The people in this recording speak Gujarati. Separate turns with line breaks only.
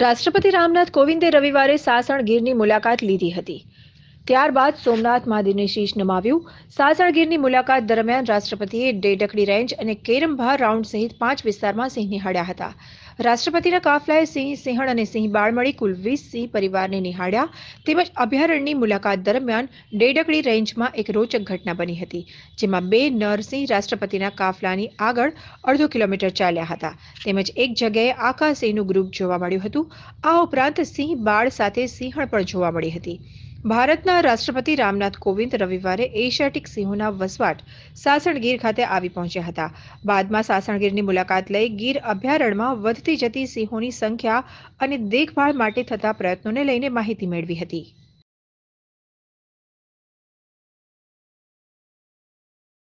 રાષ્ટ્રપતિ રામનાથ કોવિંદે રવિવારે સાસણ ગીરની મુલાકાત લીધી હતી ત્યારબાદ સોમનાથ મહાદેવને શીશ નમાવ્યું સાસણ ગીરની મુલાકાત દરમિયાન રાષ્ટ્રપતિએ ડેડકડી રેન્જ અને કેરમભા રાઉન્ડ સહિત પાંચ વિસ્તારમાં સિંહ નિહાળ્યા હતા રાષ્ટ્રપતિના કાફલાએ સિંહ સિંહણ અને સિંહ બાળ કુલ વીસ સિંહ પરિવારને નિહાળ્યા તેમજ અભયારણ્યની મુલાકાત દરમિયાન ડેડકડી રેન્જમાં એક રોચક ઘટના બની હતી જેમાં બે નર સિંહ રાષ્ટ્રપતિના કાફલાની આગળ અડધો કિલોમીટર ચાલ્યા હતા તેમજ એક જગ્યાએ આકા સિંહનું ગ્રુપ જોવા મળ્યું હતું આ ઉપરાંત સિંહ બાળ સાથે સિંહણ પણ જોવા મળી હતી ભારતના રાષ્ટ્રપતિ રામનાથ કોવિંદ રવિવારે એશિયાટિક સિંહોના વસવાટ સાસણગીર ખાતે આવી પહોંચ્યા હતા બાદમાં સાસણગીરની મુલાકાત લઈ ગીર અભયારણ્યમાં વધ વધતી જતી સિંહોની સંખ્યા અને દેખભાળ માટે થતા પ્રયત્નોને લઈને માહિતી મેળવી હતી